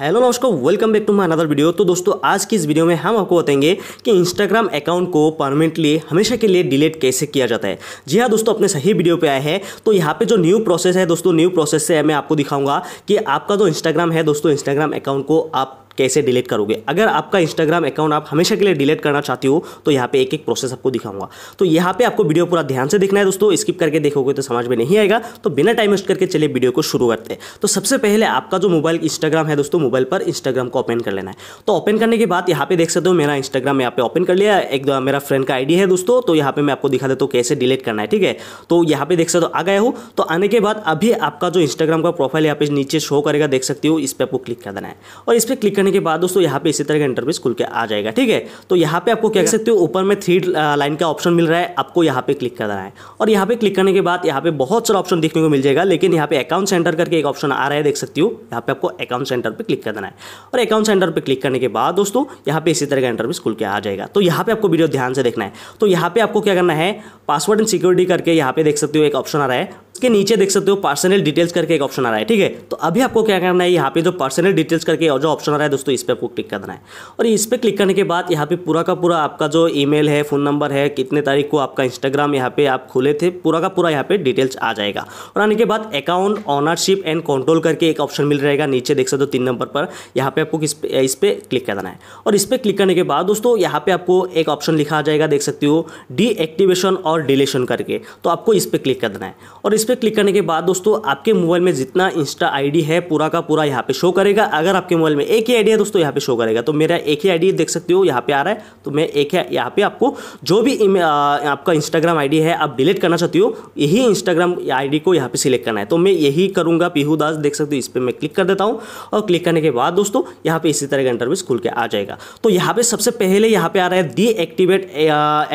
hello दोस्तों welcome back to my another video तो दोस्तों आज की इस वीडियो में हम आपको बताएंगे कि इंस्टाग्राम अकाउंट को परमानेंटली हमेशा के लिए डिलीट कैसे किया जाता है जी हाँ दोस्तों अपने सही वीडियो पे आए हैं तो यहाँ पे जो न्यू प्रोसेस है दोस्तों न्यू प्रोसेस से मैं आपको दिखाऊंगा कि आपका जो इंस्टाग्राम है दोस्तों इंस्टाग्राम अकाउंट को आप कैसे डिलीट करोगे अगर आपका इंस्टाग्राम अकाउंट आप हमेशा के लिए डिलीट करना चाहते हो तो यहाँ पे एक एक प्रोसेस आपको दिखाऊंगा तो यहाँ पे आपको वीडियो पूरा ध्यान से देखना है दोस्तों स्किप करके देखोगे तो समझ में नहीं आएगा तो बिना टाइम वेस्ट करके चलिए वीडियो को शुरू करते हैं तो सबसे पहले आपका जो मोबाइल इंस्टाग्राम है दोस्तों मोबाइल पर इंस्टाग्राम को ओपन कर लेना है तो ओपन करने के बाद यहाँ पे देख सकते हो मेरा इंस्टाग्राम यहाँ पे ओपन कर लिया एक मेरा फ्रेंड का आईडी है दोस्तों तो यहाँ पे मैं आपको दिखा देता हूँ कैसे डिलीट करना है ठीक है तो यहाँ पे देख सकते हो आ गया हो तो आने के बाद अभी आपका जो इंस्टाग्राम का प्रोफाइल यहाँ पे नीचे शो करेगा देख सकते हो इस पर आपको क्लिक कर देना है और इस पर क्लिक करने होने के बाद दोस्तों यहाँ पे इसी तरह का इंटरफेस खुल के आ जाएगा ठीक है तो यहाँ पे आपको क्या कह सकते हो ऊपर में थ्री लाइन का ऑप्शन मिल रहा है आपको यहाँ पे क्लिक करना है और यहाँ पे क्लिक करने के बाद यहाँ पे बहुत सारा ऑप्शन देखने को मिल जाएगा लेकिन यहाँ पे अकाउंट सेंटर करके एक ऑप्शन आ रहा है देख सकती हो यहाँ पे आपको अकाउंट सेंटर पर क्लिक करना है और अकाउंट सेंटर पर क्लिक करने के बाद दोस्तों यहाँ पे इसी तरह का इंटरफेस खुल के आ जाएगा तो यहाँ पे आपको वीडियो ध्यान से देखना है तो यहाँ पे आपको क्या करना है पासवर्ड एंड सिक्योरिटी करके यहाँ पे देख सकते हो एक ऑप्शन आ रहा है के नीचे देख सकते हो पर्सनल डिटेल्स करके एक ऑप्शन आ रहा है ठीक है तो अभी आपको क्या करना है यहाँ पे जो पर्सनल डिटेल्स करके और जो ऑप्शन आ रहा है दोस्तों इस पर आपको क्लिक करना है और इस पर क्लिक करने के बाद यहाँ पे पूरा का पूरा आपका जो ईमेल है फ़ोन नंबर है कितने तारीख को आपका इंस्टाग्राम यहाँ पे आप खुले थे पूरा का पूरा यहाँ पे डिटेल्स आ जाएगा और आने के बाद अकाउंट ऑनरशिप एंड कंट्रोल करके एक ऑप्शन मिल रहेगा नीचे देख सकते हो तीन नंबर पर यहाँ पे आपको इस पर क्लिक करना है और इस पर क्लिक करने के बाद दोस्तों यहाँ पे आपको एक ऑप्शन लिखा आ जाएगा देख सकते हो डीएक्टिवेशन और डिलेशन करके तो आपको इस पर क्लिक करना है और इस पर क्लिक करने के बाद दोस्तों आपके मोबाइल में जितना इंस्टा आईडी है पूरा का पूरा यहाँ पे शो करेगा अगर आपके मोबाइल में एक ही आइडिया दोस्तों यहाँ पे शो करेगा तो मेरा एक ही आईडी देख सकते हो यहाँ पे आ रहा है तो मैं एक ही यहाँ पे आपको जो भी आपका इंस्टाग्राम आईडी है आप डिलीट करना चाहती हो यही इंस्टाग्राम आईडी को यहाँ पे सिलेक्ट करना है तो मैं यही करूँगा पीहू दास देख सकते हो इस पर मैं क्लिक कर देता हूँ और क्लिक करने के बाद दोस्तों यहाँ पे इसी तरह का इंटरव्यू खुल के आ जाएगा तो यहाँ पे सबसे पहले यहाँ पे आ रहा है डी एक्टिवेट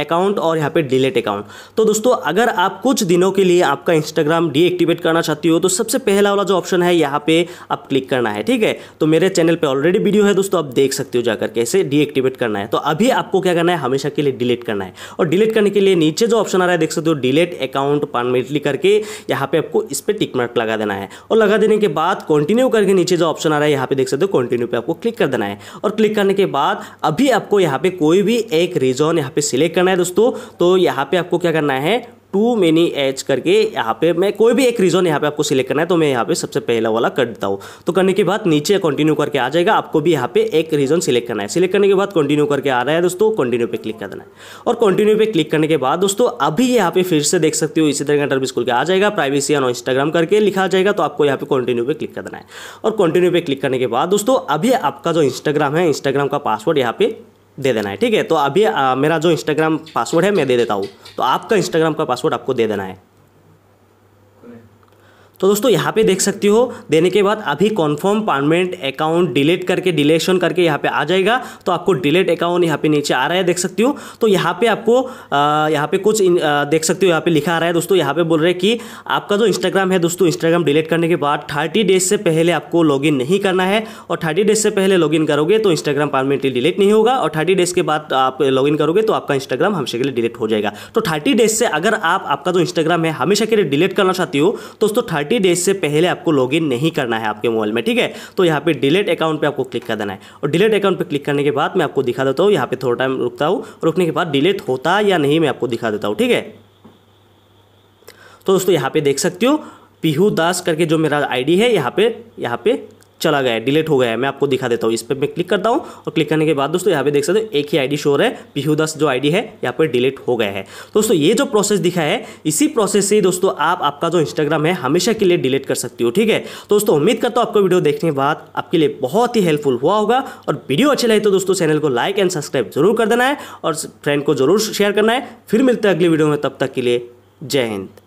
अकाउंट और यहाँ पे डिलीट अकाउंट तो दोस्तों अगर आप कुछ दिनों के लिए आपका इंस्टाग्राम डीएक्टिवेट करना चाहती हो तो सबसे पहला वाला जो ऑप्शन है यहाँ पे आप क्लिक करना है ठीक है तो मेरे चैनल पर ऑलरेडी ऑलरेडी वीडियो है दोस्तों आप देख सकते हो जाकर कैसे डीएक्टिवेट करना है तो अभी आपको क्या करना है हमेशा के लिए डिलीट करना है और डिलीट करने के लिए नीचे जो ऑप्शन आ रहा है देख सकते हो डिलीट अकाउंट परमानेंटली करके यहाँ पे आपको इस पर टिकमार्क लगा देना है और लगा देने के बाद कंटिन्यू करके नीचे जो ऑप्शन आ रहा है यहाँ पे देख सकते हो कंटिन्यू पे आपको क्लिक कर देना है और क्लिक करने के बाद अभी आपको यहाँ पे कोई भी एक रीजन यहाँ पे सिलेक्ट करना है दोस्तों तो यहाँ पे आपको क्या करना है टू मेनी एच करके यहाँ पे मैं कोई भी एक रीज़न यहाँ पे आपको सिलेक्ट करना है तो मैं यहाँ पे सबसे पहला वाला कर देता हूँ तो करने के बाद नीचे कंटिन्यू करके आ जाएगा आपको भी यहाँ पे एक रीज़न सिलेक्ट करना है सिलेक्ट करने के बाद कंटिन्यू करके आ रहा है दोस्तों कंटिन्यू पे क्लिक कर देना है और कंटिन्यू पे क्लिक करने के बाद दोस्तों अभी यहाँ पे फिर से देख सकते हो इसी तरह का टर्बिस स्कूल के आ जाएगा प्राइवेसी ऑन इंस्टाग्राम करके लिखा जाएगा तो आपको यहाँ पे कंटिन्यू पे क्लिक कर देना है और कंटिन्यू पे क्लिक करने के बाद दोस्तों अभी आपका जो इंस्टाग्राम है इंस्टाग्राम का पासवर्ड यहाँ पे दे देना है ठीक है तो अभी आ, मेरा जो इंस्टाग्राम पासवर्ड है मैं दे देता हूँ तो आपका इंस्टाग्राम का पासवर्ड आपको दे देना है तो दोस्तों यहाँ पे देख सकती हो देने के बाद अभी कॉन्फर्म परमानेंट अकाउंट डिलीट करके डिलेशन करके यहाँ पे आ जाएगा तो आपको डिलीट अकाउंट यहाँ पे नीचे आ रहा है देख सकती हो तो यहाँ पे आपको आ, यहाँ पे कुछ इन, आ, देख सकते हो यहाँ पे लिखा आ रहा है दोस्तों यहाँ पे बोल रहे हैं कि आपका जो इंस्टाग्राम है दोस्तों इंस्टाग्राम डिलीट करने के बाद थर्टी डेज से पहले आपको लॉग नहीं करना है और थर्टी डेज से पहले लॉग करोगे तो इंस्टाग्राम परमानेंटली डिलीट नहीं होगा और थर्टी डेज के बाद आप लॉग करोगे तो आपका इंस्टाग्राम हमेशा के लिए डिलीट हो जाएगा तो थर्टी डेज से अगर आप आपका जो इंस्टाग्राम है हमेशा के लिए डिलीट करना चाहती हो तो दोस्तों थर्टी थर्टी डेज से पहले आपको लॉगिन नहीं करना है आपके मोबाइल में ठीक है तो यहाँ पे डिलीट अकाउंट पे आपको क्लिक कर देना है और डिलीट अकाउंट पे क्लिक करने के बाद मैं आपको दिखा देता हूँ यहाँ पे थोड़ा टाइम रुकता हूँ रुकने के बाद डिलीट होता या नहीं मैं आपको दिखा देता हूँ ठीक है तो दोस्तों यहाँ पे देख सकते हो पीहू दास करके जो मेरा आईडी है यहाँ पे यहाँ पे चला गया है डिलीट हो गया है मैं आपको दिखा देता हूँ इस पर मैं क्लिक करता हूँ और क्लिक करने के बाद दोस्तों यहाँ पे देख सकते हो एक ही आईडी शोर है पीहू दस जो आईडी है यहाँ पे डिलीट हो गया है दोस्तों ये जो प्रोसेस दिखा है इसी प्रोसेस से दोस्तों आप आपका जो इंस्टाग्राम है हमेशा के लिए डिलीट कर सकती हो ठीक है दोस्तों उम्मीद करता हूँ आपको वीडियो देखने के बाद आपके लिए बहुत ही हेल्पफुल हुआ होगा और वीडियो अच्छी लगे तो दोस्तों चैनल को लाइक एंड सब्सक्राइब जरूर कर देना है और फ्रेंड को जरूर शेयर करना है फिर मिलते हैं अगली वीडियो में तब तक के लिए जय हिंद